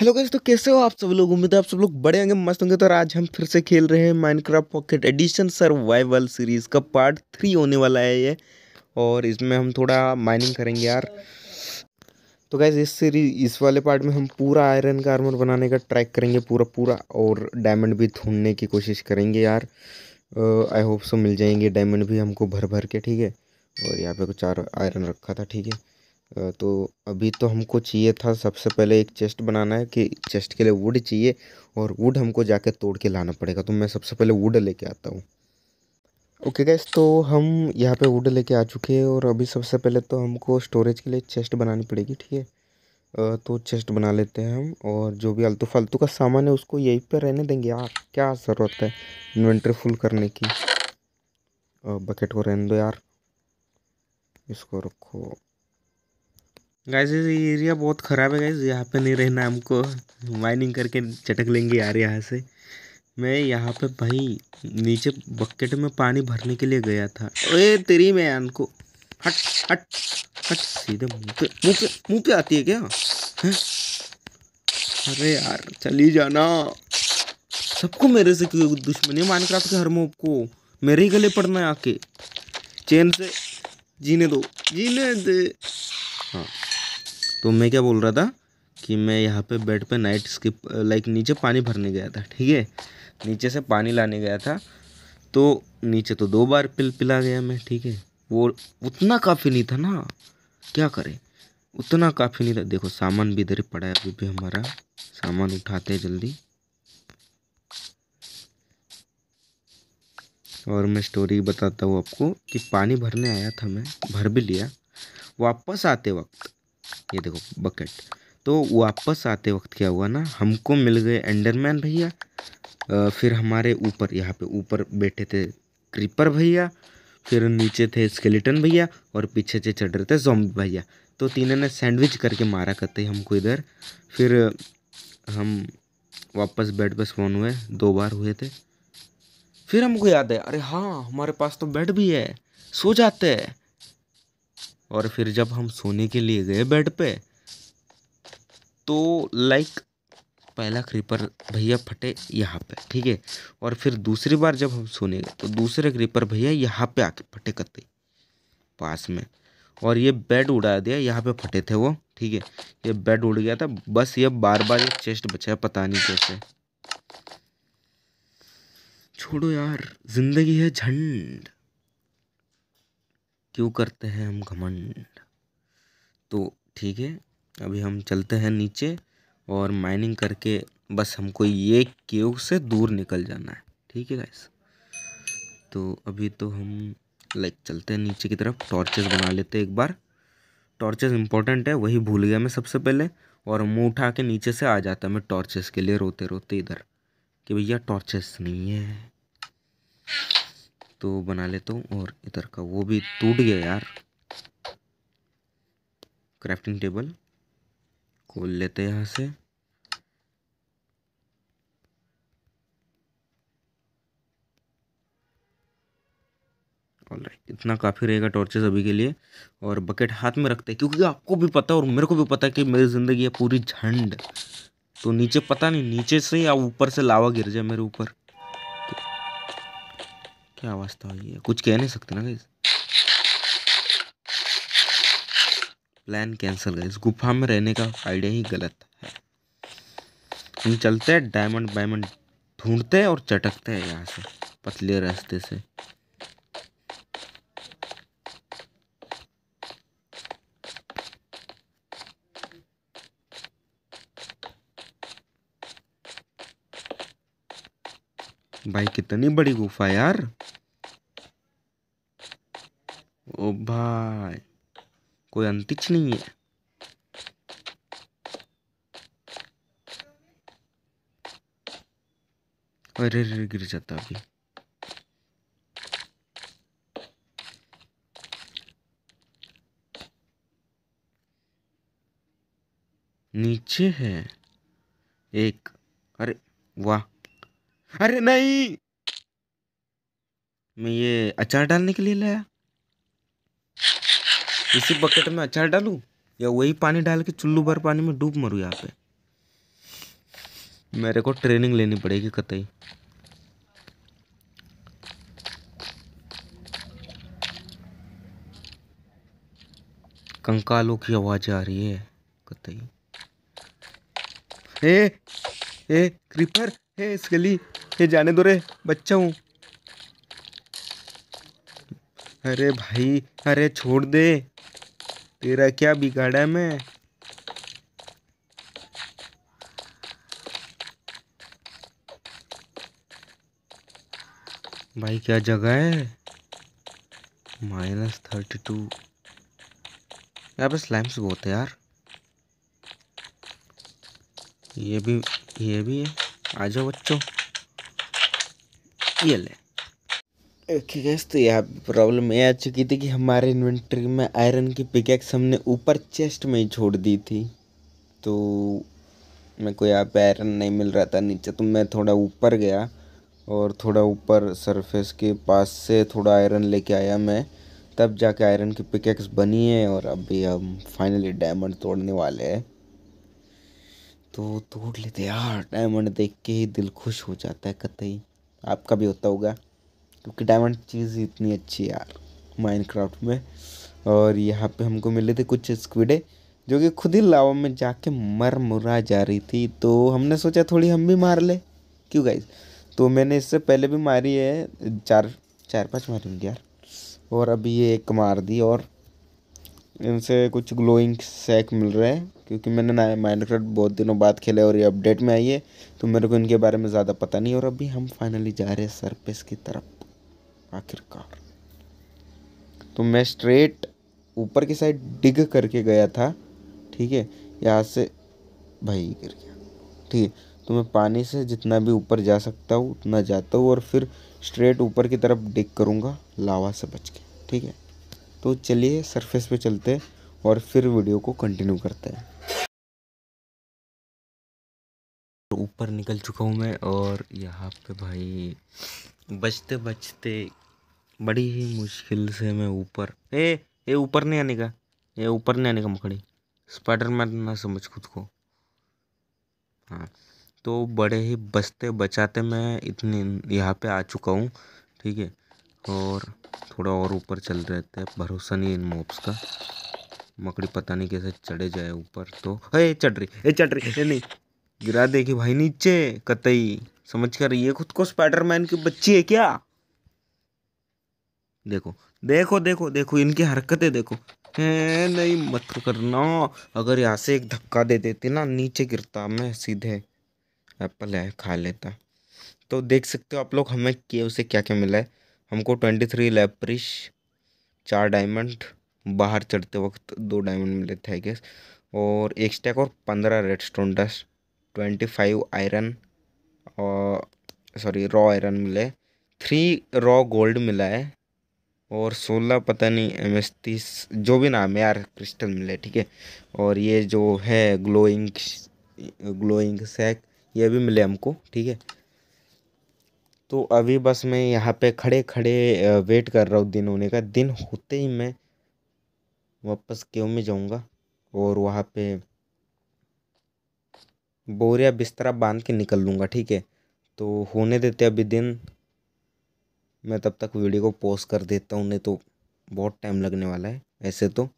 Hello guys तो कैसे हो आप सब लोग उम्मीद है आप सब लोग बड़े होंगे मस्त होंगे तो आज हम फिर से खेल रहे हैं Minecraft pocket edition survival series का पार्ट थ्री होने वाला है ये और इसमें हम थोड़ा माइनिंग करेंगे यार तो गैस इस सीरीज इस वाले पार्ट में हम पूरा आयरन का आर्मर बनाने का ट्रैक करेंगे पूरा पूरा और डायमंड भी ढूंढने की कोशिश करेंगे यार आई होप सो मिल जाएंगे डायमंड भी हमको भर भर के ठीक है और यहाँ पे कुछ आयरन रखा था ठीक है तो अभी तो हमको चाहिए था सबसे पहले एक चेस्ट बनाना है कि चेस्ट के लिए वुड चाहिए और वुड हमको जाके तोड़ के लाना पड़ेगा तो मैं सबसे पहले वुड लेके आता हूँ ओके गैस तो हम यहाँ पे वुड लेके आ चुके हैं और अभी सबसे पहले तो हमको स्टोरेज के लिए चेस्ट बनानी पड़ेगी ठीक है तो चेस्ट बना लेते हैं हम और जो भी आलतू फालतू का सामान है उसको यहीं पर रहने देंगे यार क्या ज़रूरत है इन्वेंट्री फुल करने की बकेट को रहने दो यार इसको रखो गाइस ये एरिया बहुत ख़राब है गाइस यहाँ पे नहीं रहना हमको माइनिंग करके चटक लेंगे यार यहाँ से मैं यहाँ पे भाई नीचे बकेट में पानी भरने के लिए गया था ओए तेरी मैं को हट हट हट सीधे मुँह पे मुँह पे मुँह पे आती है क्या है? अरे यार चली जाना सबको मेरे से क्यों दुश्मनी है माइनक्राफ्ट के हर मोब को मेरे ही गले पड़ना है आके चैन से जीने दो जीने दे हाँ तो मैं क्या बोल रहा था कि मैं यहाँ पे बेड पे नाइट स्किप लाइक नीचे पानी भरने गया था ठीक है नीचे से पानी लाने गया था तो नीचे तो दो बार पिल पिला गया मैं ठीक है वो उतना काफ़ी नहीं था ना क्या करें उतना काफ़ी नहीं था देखो सामान भी इधर पड़ा है अभी भी हमारा सामान उठाते हैं जल्दी और मैं स्टोरी बताता हूँ आपको कि पानी भरने आया था मैं भर भी लिया वापस आते वक्त ये देखो बकेट तो वापस आते वक्त क्या हुआ ना हमको मिल गए एंडरमैन भैया फिर हमारे ऊपर यहाँ पे ऊपर बैठे थे क्रीपर भैया फिर नीचे थे स्केलेटन भैया और पीछे से चढ़ रहे थे जोम्बी भैया तो तीनों ने सैंडविच करके मारा करते हमको इधर फिर हम वापस बेड पर स्पॉन हुए दो बार हुए थे फिर हमको याद है अरे हाँ हमारे पास तो बेड भी है सो जाते हैं और फिर जब हम सोने के लिए गए बेड पे तो लाइक पहला क्रीपर भैया फटे यहाँ पे ठीक है और फिर दूसरी बार जब हम सोने गए तो दूसरे क्रीपर भैया यहाँ पे आके फटे कते पास में और ये बेड उड़ा दिया यहाँ पे फटे थे वो ठीक है ये बेड उड़ गया था बस ये बार बार ये चेस्ट बचा पता नहीं कैसे छोड़ो यार जिंदगी है झंड क्यों करते हैं हम घमंड तो ठीक है अभी हम चलते हैं नीचे और माइनिंग करके बस हमको ये केव से दूर निकल जाना है ठीक है गाइस तो अभी तो हम लाइक चलते हैं नीचे की तरफ टॉर्चेस बना लेते हैं एक बार टॉर्चेस इंपॉर्टेंट है वही भूल गया मैं सबसे पहले और मुँह उठा के नीचे से आ जाता मैं टॉर्चेस के लिए रोते रोते इधर कि भैया टॉर्चेस नहीं है तो बना लेता हूँ और इधर का वो भी टूट गया यार क्राफ्टिंग टेबल खोल लेते हैं यहाँ से ऑलराइट इतना काफ़ी रहेगा टॉर्चेस अभी के लिए और बकेट हाथ में रखते हैं क्योंकि आपको भी पता है और मेरे को भी पता है कि मेरी ज़िंदगी है पूरी झंड तो नीचे पता नहीं नीचे से या ऊपर से लावा गिर जाए मेरे ऊपर क्या अवस्था हुई है कुछ कह नहीं सकते ना गई प्लान कैंसिल गैस गुफा में रहने का आइडिया ही गलत है हम चलते हैं डायमंड बायमंड ढूंढते हैं और चटकते हैं यहाँ से पतले रास्ते से भाई कितनी बड़ी गुफा यार ओ भाई कोई अंतिक्ष नहीं है अरे अरे गिर जाता अभी नीचे है एक अरे वाह अरे नहीं मैं ये अचार डालने के लिए लाया इसी बकेट में अचार डालू या वही पानी डाल के चुल्लू भर पानी में डूब मरूँ यहाँ पे मेरे को ट्रेनिंग लेनी पड़ेगी कतई कंकालों की आवाज़ आ रही है कतई ए ए क्रीपर हे इस हे जाने दो रे बच्चा हूँ अरे भाई अरे छोड़ दे तेरा क्या बिगाड़ा मैं भाई क्या जगह है माइनस थर्टी टू यहाँ पे स्लैम्स बहुत है यार ये भी ये भी है आ जाओ बच्चों ये ले ओके eh, गैस तो यहाँ प्रॉब्लम ये आ चुकी थी कि हमारे इन्वेंट्री में आयरन की पिकैक्स हमने ऊपर चेस्ट में ही छोड़ दी थी तो मेरे को यहाँ पे आयरन नहीं मिल रहा था नीचे तो मैं थोड़ा ऊपर गया और थोड़ा ऊपर सरफेस के पास से थोड़ा आयरन लेके आया मैं तब जाके आयरन की पिकैक्स बनी है और अभी हम फाइनली डायमंड तोड़ने वाले हैं तो तोड़ लेते यार डायमंड देख के ही दिल खुश हो जाता है कतई आपका भी होता होगा क्योंकि डायमंड चीज़ इतनी अच्छी यार माइनक्राफ्ट में और यहाँ पे हमको मिले थे कुछ स्क्विडें जो कि खुद ही लावा में जाके मर मुरा जा रही थी तो हमने सोचा थोड़ी हम भी मार ले क्यों गाइज तो मैंने इससे पहले भी मारी है चार चार पांच मारी होंगी यार और अभी ये एक मार दी और इनसे कुछ ग्लोइंग सेक मिल रहे हैं क्योंकि मैंने ना माइंड बहुत दिनों बाद खेले और ये अपडेट में आई है तो मेरे को इनके बारे में ज़्यादा पता नहीं और अभी हम फाइनली जा रहे हैं सरपेस की तरफ आखिरकार तो मैं स्ट्रेट ऊपर की साइड डिग करके गया था ठीक है यहाँ से भाई गिर गया ठीक है तो मैं पानी से जितना भी ऊपर जा सकता हूँ उतना जाता हूँ और फिर स्ट्रेट ऊपर की तरफ डिग करूँगा लावा से बच के ठीक है तो चलिए सरफेस पे चलते हैं और फिर वीडियो को कंटिन्यू करते हैं तो ऊपर निकल चुका हूँ मैं और यहाँ पे भाई बचते बचते बड़ी ही मुश्किल से मैं ऊपर ए ये ऊपर नहीं आने का ये ऊपर नहीं आने का मकड़ी स्पाइडरमैन ना समझ खुद को हाँ तो बड़े ही बचते बचाते मैं इतने यहाँ पे आ चुका हूँ ठीक है और थोड़ा और ऊपर चल रहे थे भरोसा नहीं इन मोब्स का मकड़ी पता नहीं कैसे चढ़े जाए ऊपर तो हे चढ़ रही ए चढ़ रही ए नहीं गिरा देगी भाई नीचे कतई समझ कर ये खुद को स्पाइडरमैन की बच्ची है क्या देखो देखो देखो देखो इनकी हरकतें देखो है नहीं मत करना अगर यहाँ से एक धक्का दे देते ना नीचे गिरता मैं सीधे एप्पल है खा लेता तो देख सकते हो आप लोग हमें के उसे क्या क्या मिला है हमको ट्वेंटी थ्री लेपरिश चार डायमंड बाहर चढ़ते वक्त दो डायमंड मिले थे आई गेस और एक स्टैक और पंद्रह redstone dust twenty five iron और सॉरी रॉ आयरन मिले थ्री रॉ गोल्ड मिला है और सोलह पता नहीं एम एस तीस जो भी नाम है यार क्रिस्टल मिले ठीक है और ये जो है ग्लोइंग ग्लोइंग सैक ये भी मिले हमको ठीक है तो अभी बस मैं यहाँ पे खड़े खड़े वेट कर रहा हूँ दिन होने का दिन होते ही मैं वापस केव में जाऊँगा और वहाँ पे बोर या बिस्तरा बांध के निकल लूँगा ठीक है तो होने देते अभी दिन मैं तब तक वीडियो को पोस्ट कर देता हूँ नहीं तो बहुत टाइम लगने वाला है ऐसे तो